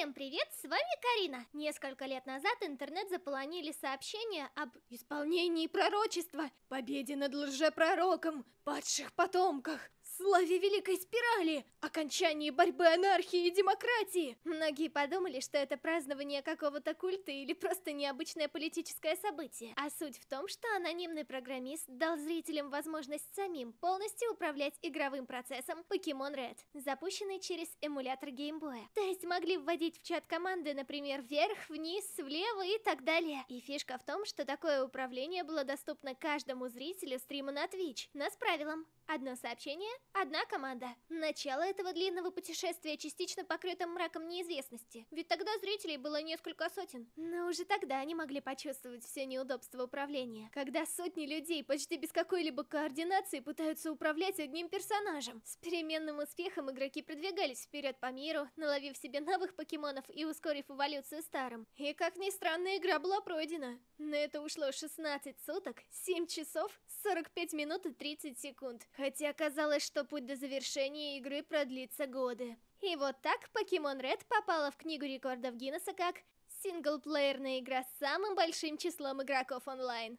Всем привет, с вами Карина. Несколько лет назад интернет заполонили сообщения об исполнении пророчества, победе над лжепророком, падших потомках, славе Великой Спирали, окончании борьбы анархии и демократии. Многие подумали, что это празднование какого-то культа или просто необычное политическое событие. А суть в том, что анонимный программист дал зрителям возможность самим полностью управлять игровым процессом Pokemon Red, запущенный через эмулятор геймбоя. То есть могли вводить в чат команды, например, вверх, вниз, влево и так далее. И фишка в том, что такое управление было доступно каждому зрителю стрима на Twitch, Нас правилом. Одно сообщение, одна команда. Начало этого длинного путешествия частично покрыто мраком неизвестности, ведь тогда зрителей было несколько сотен. Но уже тогда они могли почувствовать все неудобство управления, когда сотни людей почти без какой-либо координации пытаются управлять одним персонажем. С переменным успехом игроки продвигались вперед по миру, наловив себе новых покемонов и ускорив эволюцию старым. И как ни странно, игра была пройдена. На это ушло 16 суток, 7 часов, 45 минут и 30 секунд. Хотя казалось, что путь до завершения игры продлится годы. И вот так Pokemon Red попала в Книгу рекордов Гиннесса как синглплеерная игра с самым большим числом игроков онлайн.